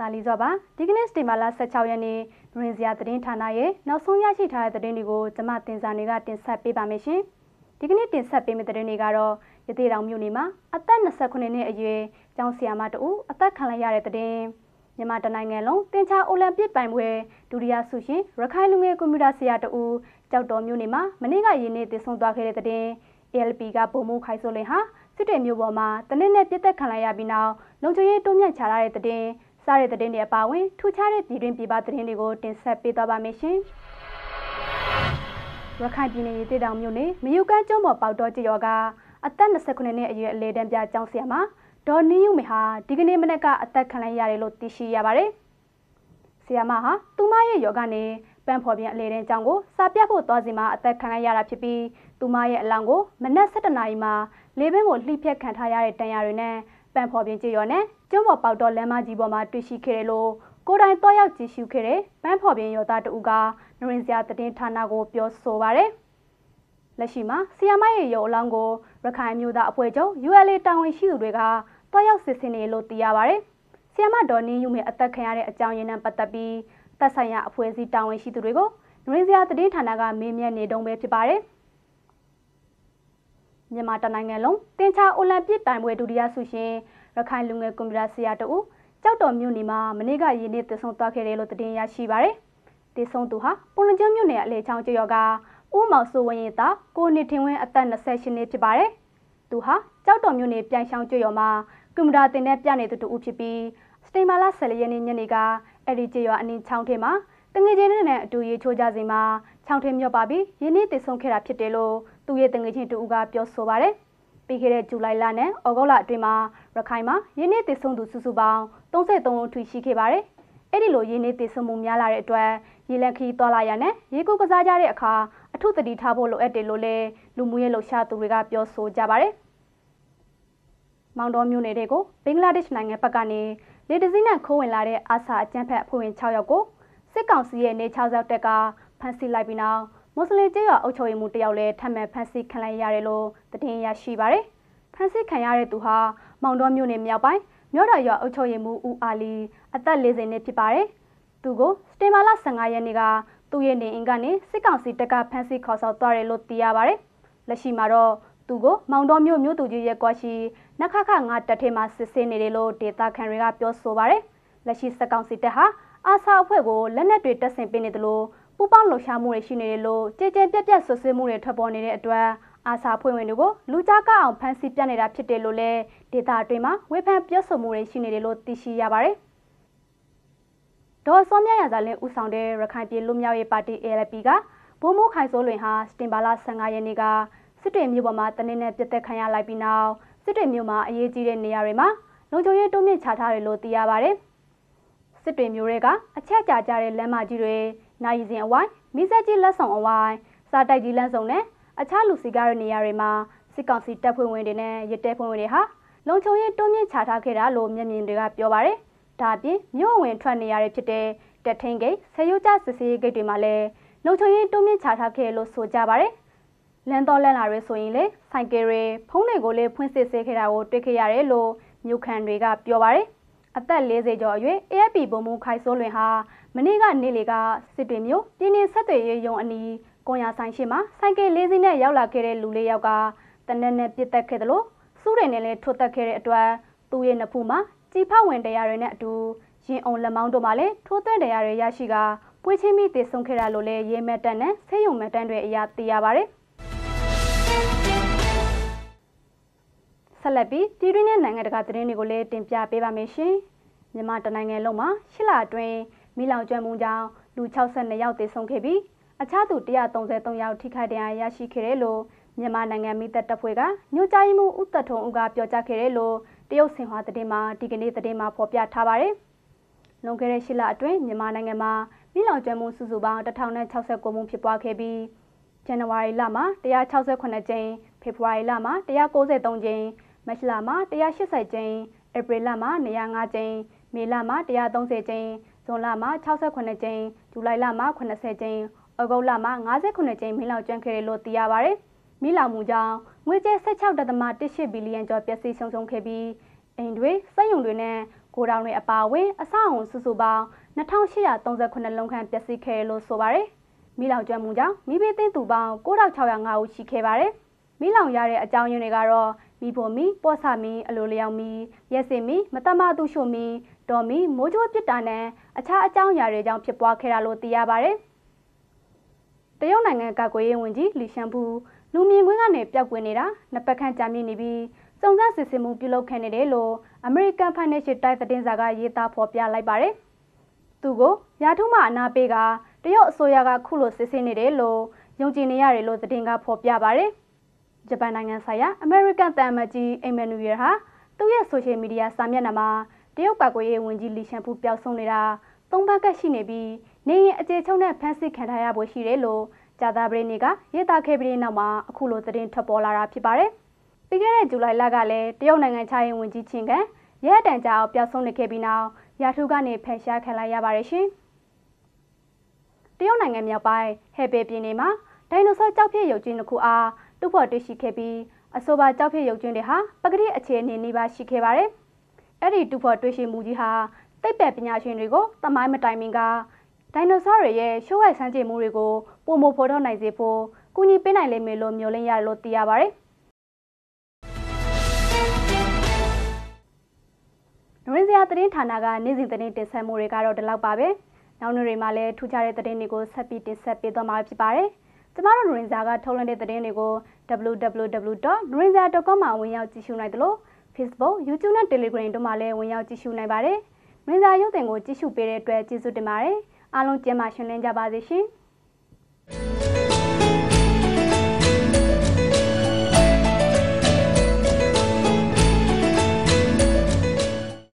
တာလီစောပါဒီကနေ့စတေမာလာ16ရက်နေ့ရင်စရာသတင်းဌာနရဲ့နောက်ဆုံးရရှိထားတဲ့သတင်းတွေကိုကျွန်မတင်စာတွေကတင်ဆက်ပေးပါမယ်ရှင်ဒီကနေ့တင်ဆက်ပေးမယ့်သတင်းတွေကတော့ရသေးတောင်မြို့နယ်မှာအသက်29နှစ်အရွယ်ကျောင်းဆရာမတူအသက်ခံလိုက်ရတဲ့သတင်းမြန်မာတနိုင်ငံလုံးတင်ချာအိုလံပစ်ပြိုင်ပွဲဒုတိယဆုရှင်ရခိုင်လူငယ်ကွန်ပျူတာဆရာတူကြောက်တော်မြို့နယ်မှာမနေ့ကရင်းနှီးတင်ဆုံသွားခဲ့တဲ့သတင်း ALP ကပုံမှုခိုင်စိုးလင်ဟာစစ်တေမျိုးပေါ်မှာတနစ်နဲ့ပြစ်သက်ခံလိုက်ရပြီးနောက်လုံခြုံရေးတုံ့ပြန်ချလာတဲ့တဲ့စတဲ့သတင်းတွေအပါအဝင်ထူးခြားတဲ့ပြည်တွင်းပြည်ပသတင်းတွေကိုတင်ဆက်ပေးသွားပါမယ်ရှင်။ရခိုင်ပြည်နယ်ရေတေတောင်မြို့နယ်မြယူကန်းကျောင်းပေါ်ပေါတော့ကြရောကအသက်29နှစ်အရွယ်အလေတန်းပြကျောင်းဆရာမဒေါ်နင်းယုမေဟာဒီကနေ့မနက်ကအသက်ခံလိုက်ရတယ်လို့သိရှိရပါတယ်။ဆရာမဟာသူမရဲ့ယောဂနဲ့ပန်းဖော်ပြန်အလေတန်းကျောင်းကိုစာပြဖို့သွားစီမှာအသက်ခံလိုက်ရတာဖြစ်ပြီးသူမရဲ့အလောင်းကိုမနက်7:00နာရီမှာလေပင်းကိုလှိဖြက်ခံထားရတဲ့တန်ရာတွေနဲ့ပန်ဖော်ပြင်ကျေရွာနဲ့ကျွန်းပေါ်ပေါက်တော့လမ်းမကြီးပေါ်မှာတွေ့ရှိခဲ့တယ်လို့ကိုတိုင်တော့ရောက်ကြည့်ရှုခဲ့တဲ့ပန်ဖော်ပြင်ရွာသားတဦးကနရင်စရာသတင်းဌာနကိုပြောဆိုပါရယ်လက်ရှိမှာဆီယမရဲ့ရုပ်အလောင်းကိုရခိုင်မျိုးသားအဖွဲ့ချုပ် ULA တာဝန်ရှိသူတွေကတော့ရောက်စစ်ဆင်နေလို့သိရပါရယ်ဆီယမဒေါ်နင်းယူမဲ့အသက်ခံရတဲ့အကြောင်းရင်းနဲ့ပတ်သက်ပြီးသက်ဆိုင်ရာအဖွဲ့အစည်းတာဝန်ရှိသူတွေကိုနရင်စရာသတင်းဌာနကမေးမြန်းနေတုန်းပဲဖြစ်ပါတယ်။မြန်မာတနိုင်ငံလုံးတင်ချာအိုလံပစ်ပြိုင်ပွဲဒုတိယဆုရှင်ရခိုင်လူငယ်ကွန်ပျူတာဆရာတူကြောက်တော်မြို့နယ်မှာမနေ့ကရင်းနှီးတင်ဆုံသွားခဲ့တယ်လို့သတင်းရရှိပါရယ်တင်ဆုံသူဟာပုံလကျွန်းမြို့နယ်အလဲချောင်းကျော်ကဦးမောင်စိုးဝင်းရဲ့သားကိုနေထင်ဝင်းအသက်28နှစ်ဖြစ်ပါတယ်သူဟာကြောက်တော်မြို့နယ်ပြန်ဆောင်ကျော်မှာကွန်ပျူတာတင်တဲ့ပြနေသူတူဦးဖြစ်ပြီးစတိန်မာလာ10ရက်နေ့ညနေကအဲ့ဒီကျော်အနင်းချောင်းထဲမှာတငယ်ချင်းတွေနဲ့အတူရေချိုးကြစဉ်မှာချောင်းထဲမြော့ပါပြီးရင်းနှီးတင်ဆုံခဲ့တာဖြစ်တယ်လို့သူ့ရဲ့တငွေချင်းတူဦးကပြောဆိုပါရယ်ပြီးခဲ့တဲ့ဇူလိုင်လနဲ့ဩဂုတ်လအတွင်းမှာရခိုင်မှာရင်းနှီးတည်ဆုံသူစုစုပေါင်း33ဦးထိရှိခဲ့ပါရယ်အဲ့ဒီလိုရင်းနှီးတည်ဆုံမှုများလာတဲ့အတွက်ရေလက်ခီးသွားလာရတဲ့ရေကုတ်ကစားကြတဲ့အခါအထုတတိထားဖို့လိုအပ်တယ်လို့လည်းလူမှုရေးလှုပ်ရှားသူတွေကပြောဆိုကြပါရယ်မောင်တော်မျိုးနယ်တွေကိုဘင်္ဂလားဒေ့ရှ်နိုင်ငံဘက်ကနေလေတစည်းနဲ့ခိုးဝင်လာတဲ့အာဆာအကြမ်းဖက်အဖွဲ့ဝင်6ယောက်ကိုစစ်ကောင်စီရဲ့နေ6ယောက်တက်ကဖမ်းဆီးလိုက်ပြီးနောက်မွတ်စလင်ကျေးရွာအုပ်ချုပ်ရေးမှူးတယောက်လည်းထပ်မံဖမ်းဆီးခံလိုက်ရတယ်လို့သတင်းရရှိပါရယ်ဖမ်းဆီးခံရတဲ့သူဟာမောင်တော်မြို့နယ်မြောက်ပိုင်းမြို့တော်ရွာအုပ်ချုပ်ရေးမှူးဦးအာလီအသက်40နှစ်ဖြစ်ပါတယ်သူကိုစတေမာလာ15ရက်နေ့ကသူ့ရဲ့နေအိမ်ကနေစစ်ကောင်စီတပ်ကဖမ်းဆီးခေါ်ဆောင်သွားတယ်လို့သိရပါတယ်လက်ရှိမှာတော့သူကိုမောင်တော်မြို့မြို့သူကြီးရဲ့ကွာရှိနခခငါတက်ထဲမှာစစ်ဆေးနေတယ်လို့ဒေတာခန်တွေကပြောဆိုပါတယ်လက်ရှိစစ်ကောင်စီတပ်ဟာအာဆာအဖွဲ့ကိုလက်နက်တွေတပ်ဆင်ပေးနေတယ်လို့ပူပေါင်းလှုပ်ရှားမှုတွေရှိနေတယ်လို့ကြေကြေပြက်ပြက်ဆွဆွေးမှုတွေထွက်ပေါ်နေတဲ့အတွက်အာစာဖွင့်ဝင်တွေကိုလူကြားကအောင်ဖမ်းဆီးပြနေတာဖြစ်တယ်လို့လည်းဒေတာတွင်မှာဝေဖန်ပြောဆိုမှုတွေရှိနေတယ်လို့သိရှိရပါတယ်။ဒေါ်စောမြရာဇာလင်းဦးဆောင်တဲ့ရခိုင်ပြည်လူမျိုးရေးပါတီ ALP ကဘုံမိုးခိုင်စိုးလွင်ဟာစတင်ဘာလ15ရက်နေ့ကစစ်တွေမြို့ပေါ်မှာတနင်္လာပြတ်သက်ခံရလိုက်ပြီးနောက်စစ်တွေမြို့မှာအရေးကြီးတဲ့နေရာတွေမှာလုံခြုံရေးတုံ့ပြန်ချထားတယ်လို့သိရပါတယ်။စစ်တွေမြို့တွေကအချက်ကြာကြတဲ့လမ်းမကြီးတွေနာရီစဉ်အဝိုင်းမိဆက်ကြီးလက်ဆောင်အဝိုင်းစားတိုက်ကြီးလမ်းဆောင်နဲ့အခြားလူစီကားတဲ့နေရာတွေမှာစစ်ကောင်စီတပ်ဖွဲ့ဝင်တွေနဲ့ရတဲဖွဲ့ဝင်တွေဟာလုံခြုံရေးတွန်းမြင့်ချထားခဲ့တာလို့မျက်မြင်တွေကပြောပါတယ်။ဒါအပြင်မြို့ဝင်ထွက်နေရတဲ့ဖြစ်တဲ့တက်ထင်းဂိတ်ဆယ်ယုတ်ကျစစ်စေးဂိတ်တွေမှာလည်းလုံခြုံရေးတွန်းမြင့်ချထားခဲ့လို့ဆိုကြပါတယ်။လန်တော်လန်လာတွေဆိုရင်လေဆိုင်ကယ်တွေဖုန်းတွေကိုလည်းဖွင့်စစ်ဆေးခဲ့တာကိုတွေ့ခဲ့ရတယ်လို့မြို့ခံတွေကပြောပါတယ်။အသက်40ကျော်အရွယ် AFP ဘုံမူခိုင်စိုးလွင်ဟာမနေ့ကနေ့လေကစစ်တွေမြို့တင်းတင်းဆက်သွယ်ရေးရုံအနီးကွန်ရဆိုင်ရှိမှာဆိုင်ကယ်၄စီးနဲ့ရောက်လာခဲ့တဲ့လူလေးယောက်ကတနက်နဲ့ပြစ်တက်ခဲ့တယ်လို့စူးတယ်နဲ့လည်းထွတ်တက်ခဲ့တဲ့အတွက်သူ့ရဲ့နဖူးမှာကြည်ဖောက်ဝင်တရားတွေနဲ့အတူရင်အောင်လက်မောင်းတို့မှလည်းထိုးသွင်းတရားတွေရရှိကပွေချင်းမိတည်ဆုံခဲ့တာလို့လည်းရေမက်တန်နဲ့ဆေးရုံမက်တန်တွေအရာသိရပါဗျ။ဆက်လက်ပြီးပြည်တွင်းနဲ့နိုင်ငံတကာသတင်းတွေကိုလည်းတင်ပြပေးပါမယ်ရှင်။မြန်မာတနိုင်ငံလုံးမှာ၈လအတွင်းမိလောင်ကျွမ်းမှုကြောင့်လူ62ယောက်သေဆုံးခဲ့ပြီးအခြားသူ133ယောက်ထိခိုက်ဒဏ်ရာရရှိခဲ့တယ်လို့မြန်မာနိုင်ငံမိသက်တပ်ဖွဲ့ကညွှန်ကြားမှုဥသက်ထုံဦးကပြောကြားခဲ့တယ်လို့တရုတ်စင်ဟွာသတင်းမှာဒီကနေ့သတင်းမှာဖော်ပြထားပါတယ်။လွန်ခဲ့တဲ့၈လအတွင်းမြန်မာနိုင်ငံမှာမိလောင်ကျွမ်းမှုစုစုပေါင်း1069မှုဖြစ်ပွားခဲ့ပြီးဇန်နဝါရီလမှာ168ကြိမ်ဖေဖော်ဝါရီလမှာ193ကြိမ်မတ်လမှာ180ကျင်းဧပြီလမှာ105ကျင်းမေလမှာ130ကျင်းဇွန်လမှာ68ကျင်းဇူလိုင်လမှာ80ကျင်းဩဂုတ်လမှာ58ကျင်းမင်းလောက်ကျွမ်းခဲ့တယ်လို့သိရပါဗျ။မီးလောင်မှုကြောင့်ငွေကျပ်16.18ဘီလီယံကျော်ပျက်စီးဆုံးရှုံးခဲ့ပြီးအိမ်တွေစက်ရုံတွေနဲ့ကိုတောင်တွေအပါအဝင်အဆောက်အုံစုစုပေါင်း2838လုံးခန့်ပျက်စီးခဲ့တယ်လို့ဆိုပါရယ်။မီးလောင်ကျွမ်းမှုကြောင့်မိဘသိန်းသူပေါင်း9605ဦးရှိခဲ့ပါရယ်။မီးလောင်ရတဲ့အကြောင်းရင်းတွေကတော့မီဖို့မီပေါ်ဆာမီ အလိုလျောင်မီရက်စင်မီမတမသူရှုမီဒေါ်မီ မိုးချိုးပြစ်တာနဲ့အခြားအကြောင်းအရာတွေကြောင့်ဖြစ်ပွားခဲ့တာလို့သိရပါတယ်။တရုတ်နိုင်ငံကာကွယ်ရေးဝန်ကြီးလီရှန်ဘူးလူမြင်ကွင်းကနေပျောက်ကွယ်နေတာနှစ်ပတ်ခန့်ကြာမြင့်နေပြီးစုံစမ်းစစ်ဆေးမှုပြုလုပ်ခဲ့နေတယ်လို့ American Financial Times သတင်းစာကရေးသားဖော်ပြလိုက်ပါတယ်။သူကိုရာထူးမှအနာပေးကတရုတ်အစိုးရကခုလိုစစ်ဆေးနေတယ်လို့ယုံကြည်နေရတယ်လို့သတင်းကဖော်ပြပါတယ်။ဂျပန်နိုင်ငံဆိုင်ရာအမေရိကန်သံအမတ်ကြီးအိမ်မနူရယ်ဟာသူ့ရဲ့ဆိုရှယ်မီဒီယာစာမျက်နှာမှာတရုတ်ပါကွေးရေးဝန်ကြီးလီရှန်ဖူပျောက်ဆုံးနေတာသုံးပတ်ကရှိနေပြီးနေရင်အခြေချုပ်နဲ့ဖမ်းဆီးခံထားရဖို့ရှိတယ်လို့ဂျာတာဘရင်းတွေကရေးသားခဲ့ပြီးနောက်မှာအခုလိုသတင်းထွက်ပေါ်လာတာဖြစ်ပါတယ်။ပြီးခဲ့တဲ့ဇူလိုင်လကလည်းတရုတ်နိုင်ငံခြားရေးဝန်ကြီးချင်းကရဲအတန်ကြာအောင်ပျောက်ဆုံးနေခဲ့ပြီးနောက်ရာထူးကနေဖယ်ရှားခံလိုက်ရပါတယ်ရှင်။တရုတ်နိုင်ငံမြောက်ပိုင်းဟဲပေပြည်နယ်မှာဒိုင်နိုဆောကြောက်ဖြစ်ရုပ်ကြွင်းတစ်ခုအားတူဖို့တွေ့ရှိခဲ့ပြီးအဆိုပါကြောက်ဖြစ်ရုပ်ကြွင်းတွေဟာပကတိအခြေအနေနေပါရှိခဲ့ပါတယ်။အဲ့ဒီတူဖို့တွေ့ရှိမှုကြီးဟာသိပ္ပံပညာရှင်တွေကိုသမိုင်းမတိုင်မီကဒိုင်နိုဆောတွေရဲ့ရှိုးဝဲဆန်းကျင်မှုတွေကိုပုံမဖော်ထုတ်နိုင်စေဖို့ကူညီပေးနိုင်လိမ့်မယ်လို့မျှော်လင့်ရတယ်လို့သိရပါတယ်။နရင်းစရာသတင်းဌာနကနေ့စဉ်သတင်းတင်ဆက်မှုတွေကတော့ဒီလောက်ပါပဲ။နောက်နေ့တွေမှာလည်းထူးခြားတဲ့သတင်းတွေကိုဆက်ပြီးတင်ဆက်ပေးသွားမှာဖြစ်ပါတယ်။ကျမတို့ Norinza ကထုတ်လွှင့်တဲ့သတင်းတွေကို www.norinza.com မှာဝင်ရောက်ကြည့်ရှုနိုင်သလို Facebook, YouTube နဲ့ Telegram တို့မှာလည်းဝင်ရောက်ကြည့်ရှုနိုင်ပါတယ်။ Norinza ရုပ်သံကိုကြည့်ရှုပေးတဲ့အတွက်ကျေးဇူးတင်ပါတယ်။အားလုံးကျန်းမာရှင်လင်းကြပါစေရှင်။